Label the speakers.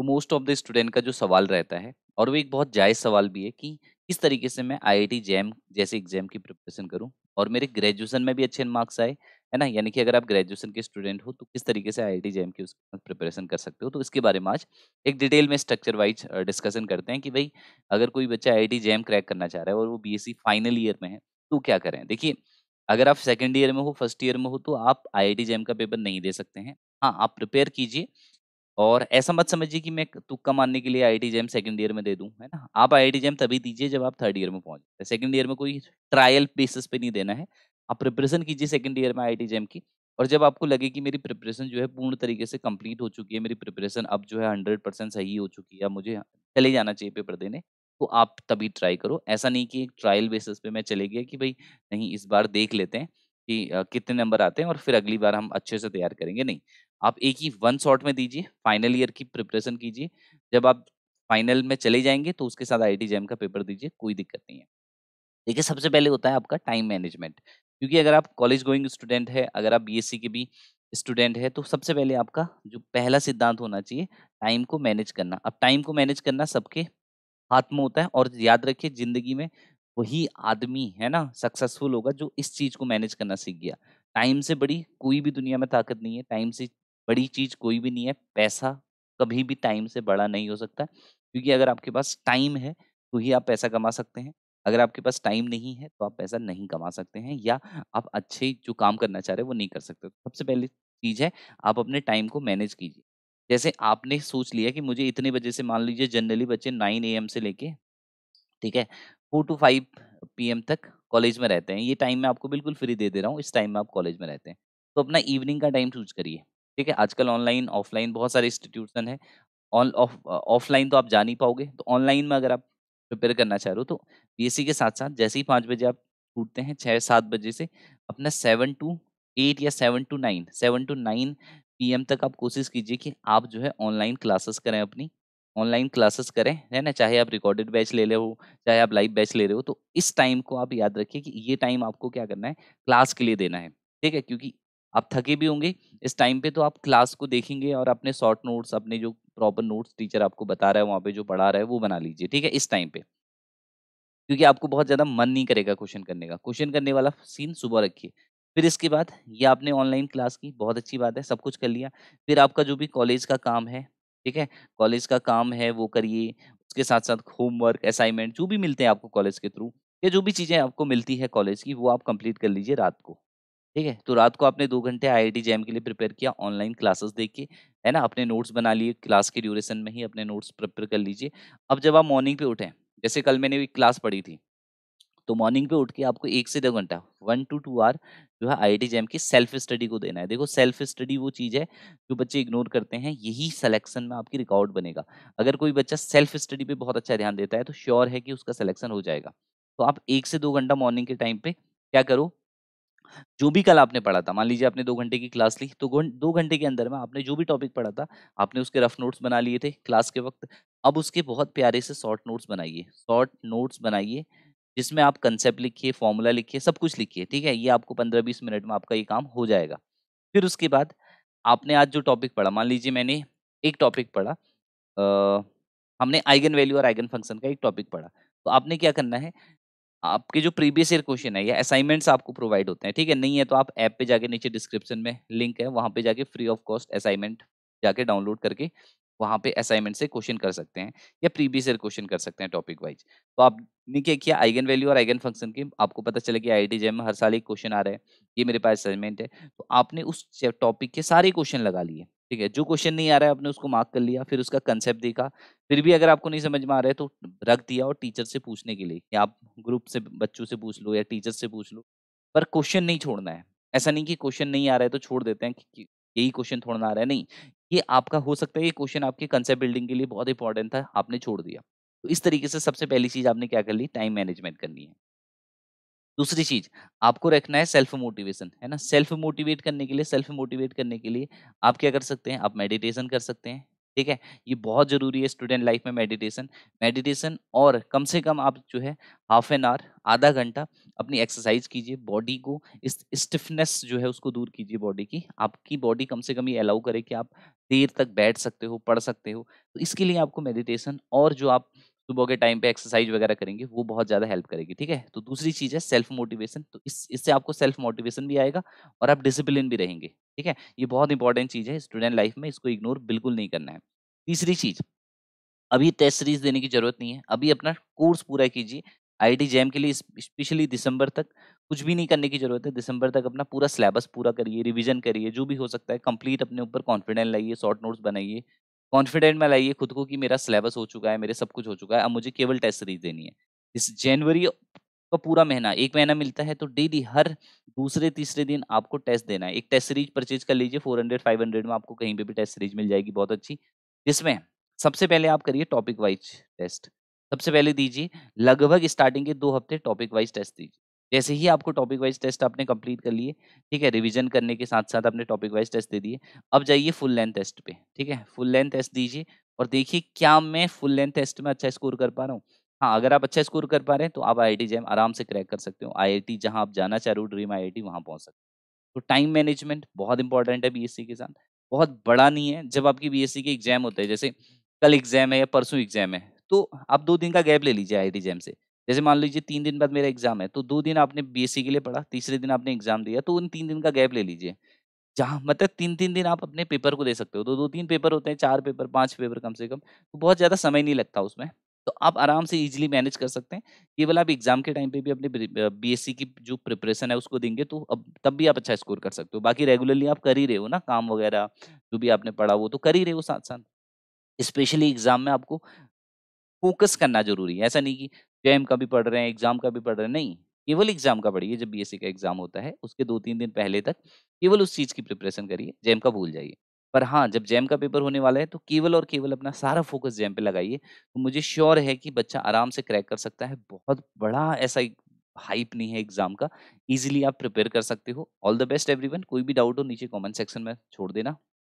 Speaker 1: तो most of the student का जो सवाल रहता है और वो एक बहुत जायज़ सवाल भी है कि किस तरीके से मैं आई जैम जैसे एग्जाम की प्रिपरेशन करूँ और मेरे ग्रेजुएसन में भी अच्छे मार्क्स आए है ना यानी कि अगर आप ग्रेजुएशन के स्टूडेंट हो तो किस तरीके से आई जैम की प्रिपरेशन कर सकते हो तो इसके बारे में आज एक डिटेल में स्ट्रक्चर वाइज डिस्कशन करते हैं कि भाई अगर कोई बच्चा आई जैम क्रैक करना चाह रहा है और वो बी फाइनल ईयर में है तो क्या करें देखिए अगर आप सेकेंड ईयर में हो फर्स्ट ईयर में हो तो आप आई जैम का पेपर नहीं दे सकते हैं हाँ आप प्रिपेयर कीजिए और ऐसा मत समझिए कि मैं तुक्का मानने के लिए टी जैम सेकंड ईयर में दे दूं है ना आप टी जैम तभी दीजिए जब आप थर्ड ईयर में पहुंच जाए सेकंड ईयर में कोई ट्रायल बेसिस पे नहीं देना है आप प्रिपरेशन कीजिए सेकंड ईयर में टी जैम की और जब आपको लगे कि मेरी प्रिपरेशन जो है पूर्ण तरीके से कंप्लीट हो चुकी है मेरी प्रिपरेशन अब जो है हंड्रेड परसेंट सही हो चुकी है मुझे चले जाना चाहिए पेपर देने तो आप तभी ट्राई करो ऐसा नहीं कि एक ट्रायल बेसिस पे मैं चले गया कि भाई नहीं इस बार देख लेते हैं कि कितने नंबर आते हैं और फिर अगली बार हम अच्छे से तैयार करेंगे नहीं आप एक ही वन शॉट में दीजिए फाइनल ईयर की प्रिपरेशन कीजिए जब आप फाइनल में चले जाएंगे तो उसके साथ आई जैम का पेपर दीजिए कोई दिक्कत नहीं है देखिए सबसे पहले होता है आपका टाइम मैनेजमेंट क्योंकि अगर आप कॉलेज गोइंग स्टूडेंट है अगर आप बी के भी स्टूडेंट है तो सबसे पहले आपका जो पहला सिद्धांत होना चाहिए टाइम को मैनेज करना अब टाइम को मैनेज करना सबके हाथ में होता है और याद रखिए जिंदगी में वही आदमी है ना सक्सेसफुल होगा जो इस चीज को मैनेज करना सीख गया टाइम से बड़ी कोई भी दुनिया में ताकत नहीं है टाइम से बड़ी चीज कोई भी नहीं है पैसा कभी भी टाइम से बड़ा नहीं हो सकता क्योंकि अगर आपके पास टाइम है तो ही आप पैसा कमा सकते हैं अगर आपके पास टाइम नहीं है तो आप पैसा नहीं कमा सकते हैं या आप अच्छे जो काम करना चाह रहे हैं वो नहीं कर सकते तो सबसे पहले चीज़ है आप अपने टाइम को मैनेज कीजिए जैसे आपने सोच लिया कि मुझे इतने बजे से मान लीजिए जनरली बच्चे नाइन ए से लेके ठीक है फोर टू फाइव पी तक कॉलेज में रहते हैं ये टाइम मैं आपको बिल्कुल फ्री दे दे रहा हूँ इस टाइम में आप कॉलेज में रहते हैं तो अपना इवनिंग का टाइम चूज करिए ठीक है आजकल ऑनलाइन ऑफलाइन बहुत सारे इंस्टीट्यूशन है ऑफलाइन तो आप जा नहीं पाओगे तो ऑनलाइन में अगर आप प्रिपेयर करना चाह रहे हो तो बी के साथ साथ जैसे ही पाँच बजे आप छूटते हैं छः सात बजे से अपना सेवन टू एट या seven to nine seven to nine P तक आप कोशिश कीजिए कि आप जो है ऑनलाइन क्लासेस करें अपनी ऑनलाइन क्लासेस करें है ना चाहे आप रिकॉर्डेड बैच ले रहे हो चाहे आप लाइव बैच ले रहे हो तो इस टाइम को आप याद रखिए कि ये टाइम आपको क्या करना है क्लास के लिए देना है ठीक है क्योंकि आप थके भी होंगे इस टाइम पे तो आप क्लास को देखेंगे और अपने शॉर्ट नोट्स अपने जो प्रॉपर नोट्स टीचर आपको बता रहा है वहाँ पे जो पढ़ा रहा है वो बना लीजिए ठीक है इस टाइम पे क्योंकि आपको बहुत ज़्यादा मन नहीं करेगा क्वेश्चन करने का क्वेश्चन करने वाला सीन सुबह रखिए फिर इसके बाद ये आपने ऑनलाइन क्लास की बहुत अच्छी बात है सब कुछ कर लिया फिर आपका जो भी कॉलेज का काम है ठीक है कॉलेज का काम है वो करिए उसके साथ साथ होमवर्क असाइनमेंट जो भी मिलते हैं आपको कॉलेज के थ्रू या जो भी चीज़ें आपको मिलती है कॉलेज की वो आप कंप्लीट कर लीजिए रात को ठीक है तो रात को आपने दो घंटे आईआईटी जैम के लिए प्रिपेयर किया ऑनलाइन क्लासेस देखिए है ना अपने नोट्स बना लिए क्लास के ड्यूरेशन में ही अपने नोट्स प्रिपेयर कर लीजिए अब जब आप मॉर्निंग पे उठें जैसे कल मैंने एक क्लास पढ़ी थी तो मॉर्निंग पे उठ के आपको एक से दो घंटा वन टू टू आर जो है आई आई की सेल्फ स्टडी को देना है देखो सेल्फ स्टडी वो चीज़ है जो बच्चे इग्नोर करते हैं यही सिलेक्शन में आपकी रिकॉर्ड बनेगा अगर कोई बच्चा सेल्फ स्टडी पे बहुत अच्छा ध्यान देता है तो श्योर है कि उसका सिलेक्शन हो जाएगा तो आप एक से दो घंटा मॉर्निंग के टाइम पे क्या करो जो भी कल आपने पढ़ा था मान लीजिए आपने दो घंटे की क्लास ली तो दो घंटे के अंदर में आपने जो भी टॉपिक पढ़ा था आपने उसके रफ नोट्स बना लिए थे क्लास के वक्त अब उसके बहुत प्यारे से शॉर्ट नोट्स बनाइए शॉर्ट नोट्स बनाइए जिसमें आप कंसेप्ट लिखिए फॉर्मूला लिखिए सब कुछ लिखिए ठीक है ये आपको पंद्रह बीस मिनट में आपका ये काम हो जाएगा फिर उसके बाद आपने आज जो टॉपिक पढ़ा मान लीजिए मैंने एक टॉपिक पढ़ा आ, हमने आइगन वैल्यू और आइगन फंक्शन का एक टॉपिक पढ़ा तो आपने क्या करना है आपके जो प्रीवियस ईयर क्वेश्चन है या असाइनमेंट्स आपको प्रोवाइड होते हैं ठीक है नहीं है तो आप ऐप पे जाके नीचे डिस्क्रिप्शन में लिंक है वहाँ पे जाके फ्री ऑफ कॉस्ट असाइनमेंट जाके डाउनलोड करके वहाँ पे असाइनमेंट से क्वेश्चन कर सकते हैं या प्रीवियस ईयर क्वेश्चन कर सकते हैं टॉपिक वाइज तो आपने क्या किया आइगन वैल्यू और आइगन फंक्शन की आपको पता चले कि आई टी में हर साल एक क्वेश्चन आ रहा है ये मेरे पास असाइनमेंट है तो आपने उस टॉपिक के सारे क्वेश्चन लगा लिए ठीक है जो क्वेश्चन नहीं आ रहा है आपने उसको मार्क कर लिया फिर उसका कंसेप्ट देखा फिर भी अगर आपको नहीं समझ में आ रहा है तो रख दिया और टीचर से पूछने के लिए कि आप ग्रुप से बच्चों से पूछ लो या टीचर से पूछ लो पर क्वेश्चन नहीं छोड़ना है ऐसा नहीं कि क्वेश्चन नहीं आ रहा है तो छोड़ देते हैं कि यही क्वेश्चन थोड़ा आ रहा है नहीं ये आपका हो सकता है ये क्वेश्चन आपके कंसेप्ट बिल्डिंग के लिए बहुत इंपॉर्टेंट था आपने छोड़ दिया तो इस तरीके से सबसे पहली चीज आपने क्या कर ली टाइम मैनेजमेंट करनी है दूसरी चीज आपको रखना है सेल्फ मोटिवेशन है ना सेल्फ मोटिवेट करने के लिए सेल्फ मोटिवेट करने के लिए आप क्या कर सकते हैं आप मेडिटेशन कर सकते हैं ठीक है ये बहुत ज़रूरी है स्टूडेंट लाइफ में मेडिटेशन मेडिटेशन और कम से कम आप जो है हाफ एन आवर आधा घंटा अपनी एक्सरसाइज कीजिए बॉडी को इस स्टिफनेस जो है उसको दूर कीजिए बॉडी की आपकी बॉडी कम से कम ये अलाउ करे कि आप देर तक बैठ सकते हो पढ़ सकते हो तो इसके लिए आपको मेडिटेशन और जो आप सुबह के टाइम पे एक्सरसाइज वगैरह करेंगे वो बहुत ज़्यादा हेल्प करेगी ठीक है तो दूसरी चीज़ है सेल्फ मोटिवेशन तो इस इससे आपको सेल्फ मोटिवेशन भी आएगा और आप डिसिप्लिन भी रहेंगे ठीक है ये बहुत इंपॉर्टेंट चीज़ है स्टूडेंट लाइफ में इसको इग्नोर बिल्कुल नहीं करना है तीसरी चीज़ अभी टेस्ट सीरीज देने की ज़रूरत नहीं है अभी अपना कोर्स पूरा कीजिए आई टी जैम के लिए स्पेशली दिसंबर तक कुछ भी नहीं करने की ज़रूरत है दिसंबर तक अपना पूरा सिलेबस पूरा करिए रिवीजन करिए जो भी हो सकता है कंप्लीट अपने ऊपर कॉन्फिडेंट लाइए शॉर्ट नोट्स बनाइए कॉन्फिडेंट में लाइए खुद को कि मेरा सिलेबस हो चुका है मेरे सब कुछ हो चुका है अब मुझे केवल टेस्ट सीरीज देनी है इस जनवरी का पूरा महीना एक महीना मिलता है तो डेली हर दूसरे तीसरे दिन आपको टेस्ट देना है एक टेस्ट सीरीज परचेज कर लीजिए फोर हंड्रेड फाइव हंड्रेड में आपको कहीं पर भी टेस्ट सीरीज मिल जाएगी बहुत अच्छी जिसमें सबसे पहले आप करिए टॉपिक वाइज टेस्ट सबसे पहले दीजिए लगभग स्टार्टिंग के दो हफ्ते टॉपिक वाइज टेस्ट दीजिए जैसे ही आपको टॉपिक वाइज टेस्ट आपने कंप्लीट कर लिए ठीक है रिवीजन करने के साथ साथ आपने टॉपिक वाइज टेस्ट दे दिए अब जाइए फुल लेंथ टेस्ट पे ठीक है फुल लेंथ टेस्ट दीजिए और देखिए क्या मैं फुल लेंथ टेस्ट में अच्छा स्कोर कर पा रहा हूँ हाँ अगर आप अच्छा स्कोर कर पा रहे हैं तो आप आई आई जैम आराम से क्रैक कर सकते हो आई आई जहाँ आप जाना चाह रहे हो ड्रीम आई आई वहाँ पहुँच सकते हो तो टाइम मैनेजमेंट बहुत इंपॉर्टेंट है बी के साथ बहुत बड़ा नहीं है जब आपकी बी के एग्जाम होते हैं जैसे कल एग्जाम है या परसों एग्जाम है तो आप दो दिन का गैप ले लीजिए आई जैम से जैसे मान लीजिए तीन दिन बाद मेरा एग्जाम है तो दो दिन आपने बीएससी के लिए पढ़ा तीसरे दिन आपने एग्जाम दिया तो उन तीन दिन का गैप ले लीजिए जहाँ मतलब तीन तीन दिन आप अपने पेपर को दे सकते हो तो दो तीन पेपर होते हैं चार पेपर पांच पेपर कम से कम तो बहुत ज़्यादा समय नहीं लगता उसमें तो आप आराम से इजीली मैनेज कर सकते हैं केवल आप एग्जाम के टाइम पे भी अपने बीएससी की जो प्रिपरेशन है उसको देंगे तो अब तब भी आप अच्छा स्कोर कर सकते हो बाकी रेगुलरली आप कर ही रहे हो ना काम वगैरह जो भी आपने पढ़ा वो तो कर ही रहे हो साथ साथ स्पेशली एग्जाम में आपको फोकस करना जरूरी है ऐसा नहीं कि जेम का भी पढ़ रहे हैं एग्जाम का भी पढ़ रहे हैं नहीं केवल एग्जाम का पढ़िए जब बीएससी e का एग्जाम होता है उसके दो तीन दिन पहले तक केवल उस चीज़ की प्रिपरेशन करिए जैम का भूल जाइए पर हाँ जब जैम का पेपर होने वाला है तो केवल और केवल अपना सारा फोकस जैम पे लगाइए तो मुझे श्योर है कि बच्चा आराम से क्रैक कर सकता है बहुत बड़ा ऐसा हाइप नहीं है एग्जाम का इजीली आप प्रिपेयर कर सकते हो ऑल द बेस्ट एवरीवन कोई भी डाउट हो नीचे कमेंट सेक्शन में छोड़ देना